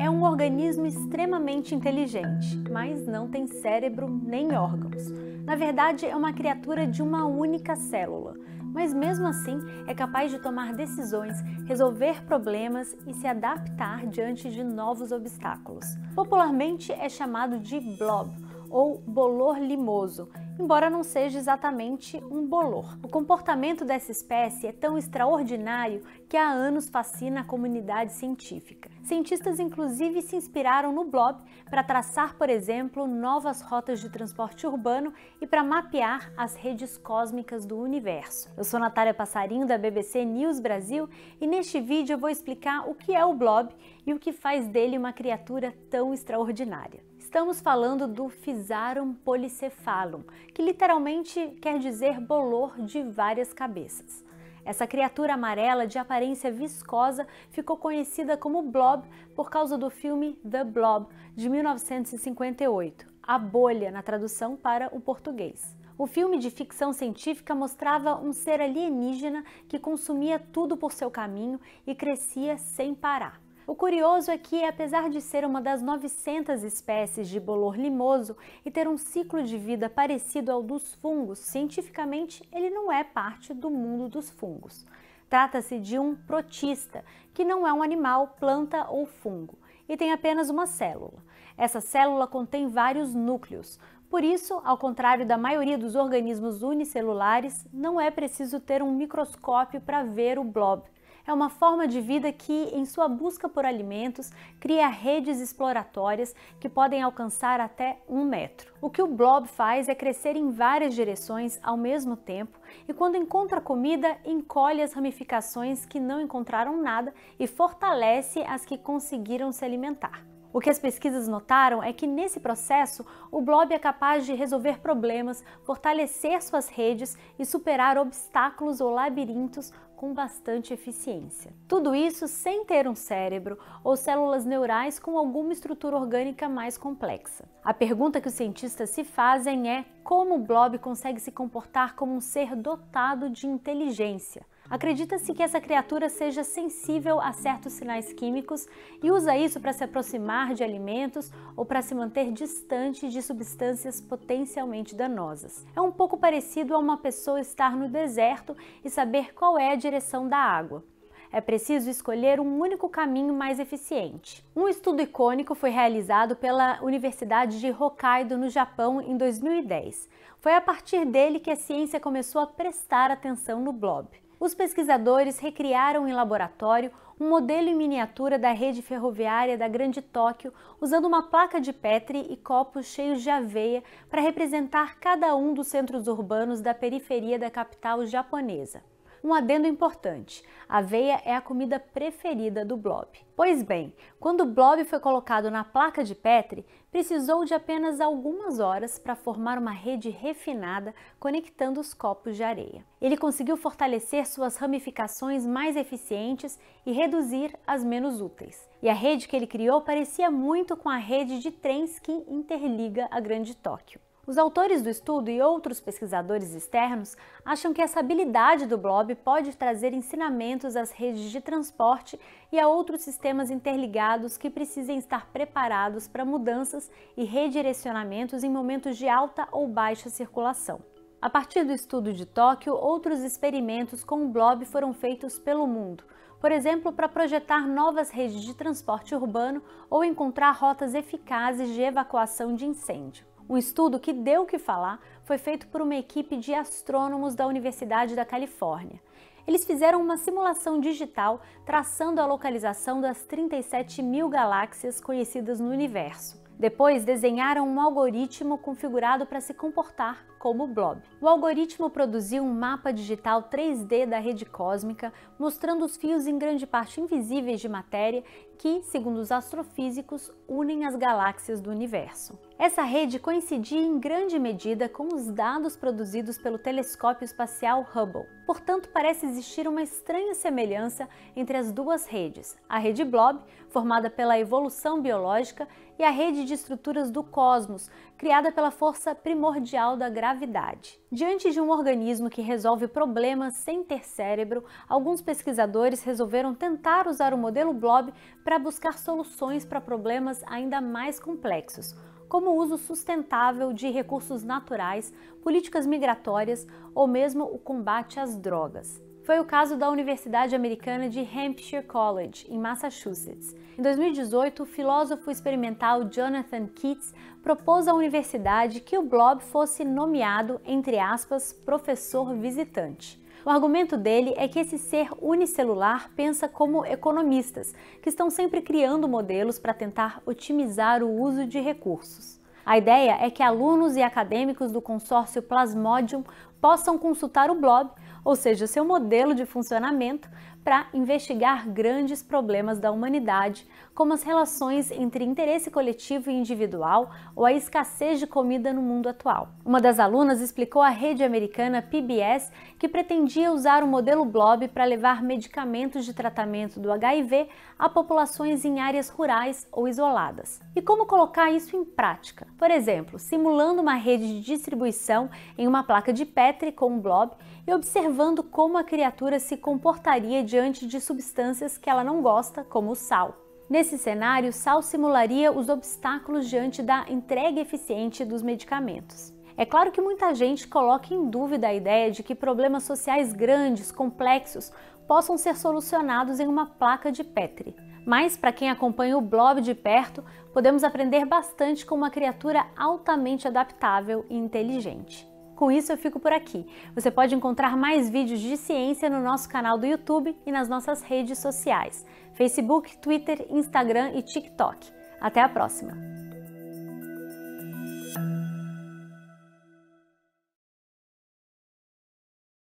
É um organismo extremamente inteligente, mas não tem cérebro nem órgãos. Na verdade, é uma criatura de uma única célula, mas mesmo assim é capaz de tomar decisões, resolver problemas e se adaptar diante de novos obstáculos. Popularmente é chamado de blob ou bolor limoso, embora não seja exatamente um bolor. O comportamento dessa espécie é tão extraordinário que há anos fascina a comunidade científica. Cientistas inclusive se inspiraram no blob para traçar, por exemplo, novas rotas de transporte urbano e para mapear as redes cósmicas do universo. Eu sou Natália Passarinho da BBC News Brasil e neste vídeo eu vou explicar o que é o blob e o que faz dele uma criatura tão extraordinária. Estamos falando do Physarum polycephalum, que literalmente quer dizer bolor de várias cabeças. Essa criatura amarela de aparência viscosa ficou conhecida como Blob por causa do filme The Blob, de 1958, a bolha na tradução para o português. O filme de ficção científica mostrava um ser alienígena que consumia tudo por seu caminho e crescia sem parar. O curioso é que, apesar de ser uma das 900 espécies de bolor limoso e ter um ciclo de vida parecido ao dos fungos, cientificamente ele não é parte do mundo dos fungos. Trata-se de um protista, que não é um animal, planta ou fungo, e tem apenas uma célula. Essa célula contém vários núcleos. Por isso, ao contrário da maioria dos organismos unicelulares, não é preciso ter um microscópio para ver o blob, é uma forma de vida que, em sua busca por alimentos, cria redes exploratórias que podem alcançar até um metro. O que o blob faz é crescer em várias direções ao mesmo tempo e, quando encontra comida, encolhe as ramificações que não encontraram nada e fortalece as que conseguiram se alimentar. O que as pesquisas notaram é que nesse processo o blob é capaz de resolver problemas, fortalecer suas redes e superar obstáculos ou labirintos com bastante eficiência. Tudo isso sem ter um cérebro ou células neurais com alguma estrutura orgânica mais complexa. A pergunta que os cientistas se fazem é como o blob consegue se comportar como um ser dotado de inteligência Acredita-se que essa criatura seja sensível a certos sinais químicos e usa isso para se aproximar de alimentos ou para se manter distante de substâncias potencialmente danosas. É um pouco parecido a uma pessoa estar no deserto e saber qual é a direção da água. É preciso escolher um único caminho mais eficiente. Um estudo icônico foi realizado pela Universidade de Hokkaido, no Japão, em 2010. Foi a partir dele que a ciência começou a prestar atenção no blob os pesquisadores recriaram em laboratório um modelo em miniatura da rede ferroviária da Grande Tóquio, usando uma placa de Petri e copos cheios de aveia para representar cada um dos centros urbanos da periferia da capital japonesa. Um adendo importante: a aveia é a comida preferida do blob. Pois bem, quando o blob foi colocado na placa de Petri, precisou de apenas algumas horas para formar uma rede refinada conectando os copos de areia. Ele conseguiu fortalecer suas ramificações mais eficientes e reduzir as menos úteis. E a rede que ele criou parecia muito com a rede de trens que interliga a Grande Tóquio. Os autores do estudo e outros pesquisadores externos acham que essa habilidade do blob pode trazer ensinamentos às redes de transporte e a outros sistemas interligados que precisem estar preparados para mudanças e redirecionamentos em momentos de alta ou baixa circulação. A partir do estudo de Tóquio, outros experimentos com o blob foram feitos pelo mundo, por exemplo, para projetar novas redes de transporte urbano ou encontrar rotas eficazes de evacuação de incêndio. Um estudo que deu o que falar foi feito por uma equipe de astrônomos da Universidade da Califórnia. Eles fizeram uma simulação digital traçando a localização das 37 mil galáxias conhecidas no universo. Depois, desenharam um algoritmo configurado para se comportar como o Blob. O algoritmo produziu um mapa digital 3D da rede cósmica, mostrando os fios em grande parte invisíveis de matéria que, segundo os astrofísicos, unem as galáxias do universo. Essa rede coincidia em grande medida com os dados produzidos pelo telescópio espacial Hubble. Portanto, parece existir uma estranha semelhança entre as duas redes: a rede Blob, formada pela evolução biológica, e a rede de estruturas do cosmos, criada pela força primordial da gravidade gravidade. Diante de um organismo que resolve problemas sem ter cérebro, alguns pesquisadores resolveram tentar usar o modelo Blob para buscar soluções para problemas ainda mais complexos, como o uso sustentável de recursos naturais, políticas migratórias ou mesmo o combate às drogas. Foi o caso da Universidade Americana de Hampshire College, em Massachusetts. Em 2018, o filósofo experimental Jonathan Keats propôs à universidade que o Blob fosse nomeado, entre aspas, professor visitante. O argumento dele é que esse ser unicelular pensa como economistas, que estão sempre criando modelos para tentar otimizar o uso de recursos. A ideia é que alunos e acadêmicos do consórcio Plasmodium possam consultar o Blob, ou seja, seu modelo de funcionamento, para investigar grandes problemas da humanidade, como as relações entre interesse coletivo e individual ou a escassez de comida no mundo atual. Uma das alunas explicou à rede americana PBS que pretendia usar o modelo Blob para levar medicamentos de tratamento do HIV a populações em áreas rurais ou isoladas. E como colocar isso em prática? Por exemplo, simulando uma rede de distribuição em uma placa de Petri com um Blob e observando como a criatura se comportaria diante diante de substâncias que ela não gosta, como o sal. Nesse cenário, o sal simularia os obstáculos diante da entrega eficiente dos medicamentos. É claro que muita gente coloca em dúvida a ideia de que problemas sociais grandes, complexos, possam ser solucionados em uma placa de Petri. Mas, para quem acompanha o Blob de perto, podemos aprender bastante com uma criatura altamente adaptável e inteligente. Com isso, eu fico por aqui. Você pode encontrar mais vídeos de ciência no nosso canal do YouTube e nas nossas redes sociais: Facebook, Twitter, Instagram e TikTok. Até a próxima!